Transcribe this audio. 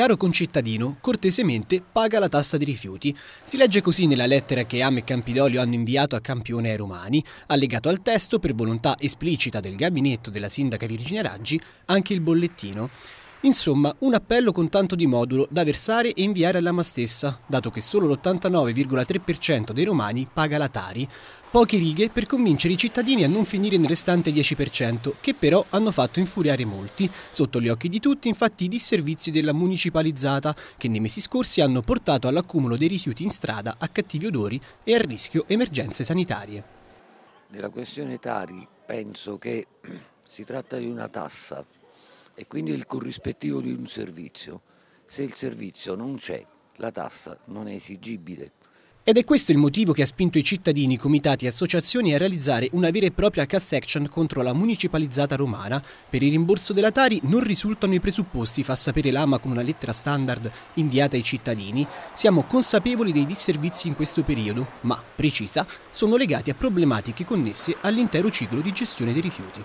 Caro concittadino, cortesemente paga la tassa di rifiuti. Si legge così nella lettera che Ame e Campidoglio hanno inviato a Campione ai Romani, allegato al testo per volontà esplicita del gabinetto della sindaca Virginia Raggi anche il bollettino. Insomma, un appello con tanto di modulo da versare e inviare all'AMA stessa, dato che solo l'89,3% dei romani paga la Tari. Poche righe per convincere i cittadini a non finire nel restante 10%, che però hanno fatto infuriare molti. Sotto gli occhi di tutti, infatti, i disservizi della municipalizzata, che nei mesi scorsi hanno portato all'accumulo dei rifiuti in strada, a cattivi odori e a rischio emergenze sanitarie. Nella questione Tari penso che si tratta di una tassa e quindi il corrispettivo di un servizio. Se il servizio non c'è, la tassa non è esigibile. Ed è questo il motivo che ha spinto i cittadini, comitati e associazioni a realizzare una vera e propria cass action contro la municipalizzata romana. Per il rimborso della Tari non risultano i presupposti, fa sapere l'AMA con una lettera standard inviata ai cittadini. Siamo consapevoli dei disservizi in questo periodo, ma, precisa, sono legati a problematiche connesse all'intero ciclo di gestione dei rifiuti.